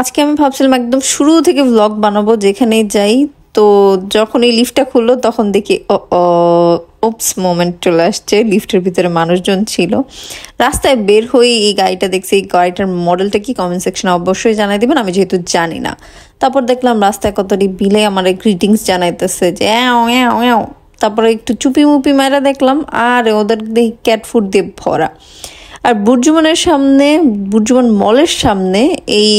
আজকে আমি ভাবছিলাম একদম শুরু থেকে ব্লগ বানাবো যেখানেই যাই তো যখন এই লিফটটা খুললো তখন দেখি ও ওপস মোমেন্ট চলে আসছে লিফটের ভিতরে মানুষজন ছিল রাস্তায় বের হয়ে এই গাড়িটা দেখছি এই গাড়িটার মডেলটা কি কমেন্ট সেকশনে অবশ্যই জানাই দেবেন আমি যেহেতু জানি না তারপর দেখলাম রাস্তায় কতটি বিলে আমার গ্রিটিংস জানাইতেছে যে অ্যাও অ্যাও তারপরে একটু চুপি মুপি মারা দেখলাম আর ওদের দেখি ক্যাট ফুড দিয়ে ভরা আর বুর্জমানের সামনে বুর্জমান মলের সামনে এই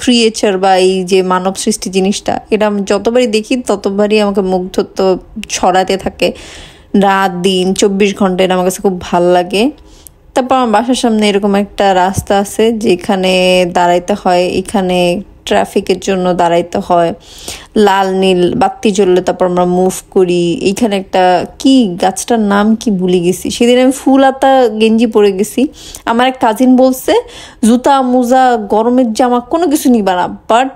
ক্রিয়েচার বা এই যে মানব সৃষ্টি জিনিসটা এটা আমি যতবারই দেখি ততবারই আমাকে মুগ্ধত্ব ছড়াতে থাকে রাত দিন চব্বিশ ঘন্টা এটা আমার কাছে খুব ভাল লাগে তারপর আমার বাসার সামনে এরকম একটা রাস্তা আছে যেখানে দাঁড়াইতে হয় এখানে ট্রাফিকের জন্য দাঁড়াইতে হয় লাল নীল বাতি জ্বললে তারপর আমরা মুভ করি এইখানে একটা কি গাছটার নাম কি ভুলে গেছি সেদিন আমি ফুল আতা গেঞ্জি পরে গেছি আমার এক কাজিন বলছে জুতা মোজা গরমের জামা কোনো কিছু নিবা না বাট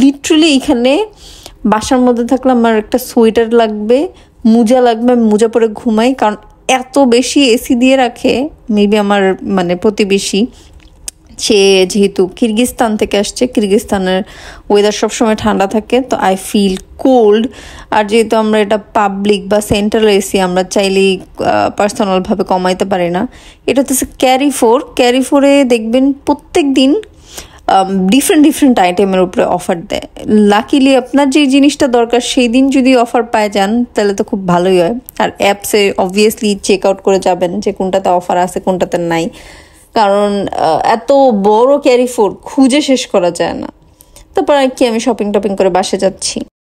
লিটারেলি এখানে বাসার মধ্যে থাকলে আমার একটা সোয়েটার লাগবে মোজা লাগবে আমি মোজা পরে ঘুমাই কারণ এত বেশি এসি দিয়ে রাখে মেবি আমার মানে প্রতিবেশী সে যেহেতু কিরগিস্তান থেকে আসছে কিরগিস্তানের ওয়েদার সবসময় ঠান্ডা থাকে তো আই ফিল কোল্ড আর যেহেতু আমরা এটা পাবলিক বা সেন্ট্রাল এসি আমরা চাইলেই পার্সোনালভাবে কমাইতে পারি না এটা হচ্ছে ক্যারি ফোর ক্যারি ফোরে দেখবেন প্রত্যেক দিন ডিফারেন্ট ডিফারেন্ট আইটেমের উপরে অফার দেয় লাকিলি আপনার যে জিনিসটা দরকার সেই দিন যদি অফার পায় যান তাহলে তো খুব ভালোই হয় আর অ্যাপসে অবভিয়াসলি চেক আউট করে যাবেন যে কোনটাতে অফার আছে কোনটাতে নাই কারণ এত বড় ক্যারি ফোর খুঁজে শেষ করা যায় না তারপর আর কি আমি শপিং টপিং করে বাসে যাচ্ছি